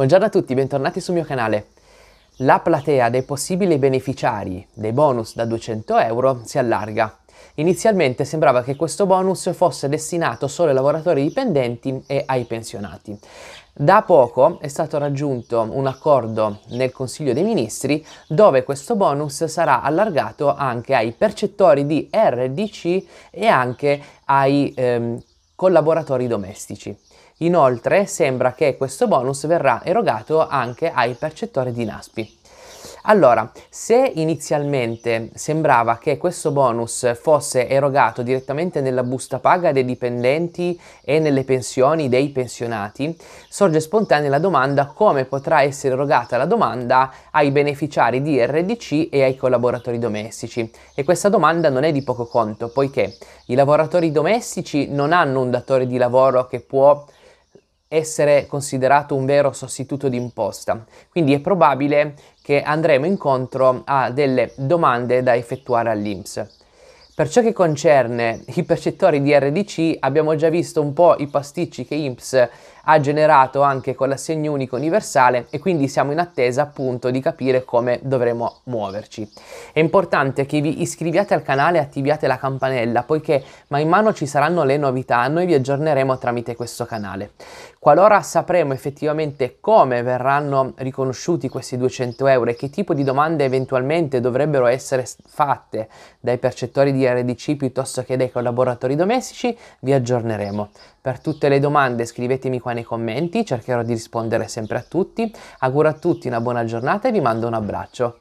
Buongiorno a tutti, bentornati sul mio canale. La platea dei possibili beneficiari dei bonus da 200 euro si allarga. Inizialmente sembrava che questo bonus fosse destinato solo ai lavoratori dipendenti e ai pensionati. Da poco è stato raggiunto un accordo nel Consiglio dei Ministri dove questo bonus sarà allargato anche ai percettori di RDC e anche ai ehm, collaboratori domestici. Inoltre sembra che questo bonus verrà erogato anche ai percettori di NASPI. Allora, se inizialmente sembrava che questo bonus fosse erogato direttamente nella busta paga dei dipendenti e nelle pensioni dei pensionati, sorge spontanea la domanda come potrà essere erogata la domanda ai beneficiari di RDC e ai collaboratori domestici. E questa domanda non è di poco conto, poiché i lavoratori domestici non hanno un datore di lavoro che può essere considerato un vero sostituto d'imposta. Quindi è probabile che andremo incontro a delle domande da effettuare all'INPS. Per ciò che concerne i percettori di RDC, abbiamo già visto un po' i pasticci che INPS ha generato anche con l'assegno unico universale e quindi siamo in attesa appunto di capire come dovremo muoverci. È importante che vi iscriviate al canale e attiviate la campanella poiché man mano ci saranno le novità, noi vi aggiorneremo tramite questo canale. Qualora sapremo effettivamente come verranno riconosciuti questi 200 euro e che tipo di domande eventualmente dovrebbero essere fatte dai percettori di RDC piuttosto che dai collaboratori domestici, vi aggiorneremo. Per tutte le domande scrivetemi qua nei commenti, cercherò di rispondere sempre a tutti. Auguro a tutti una buona giornata e vi mando un abbraccio.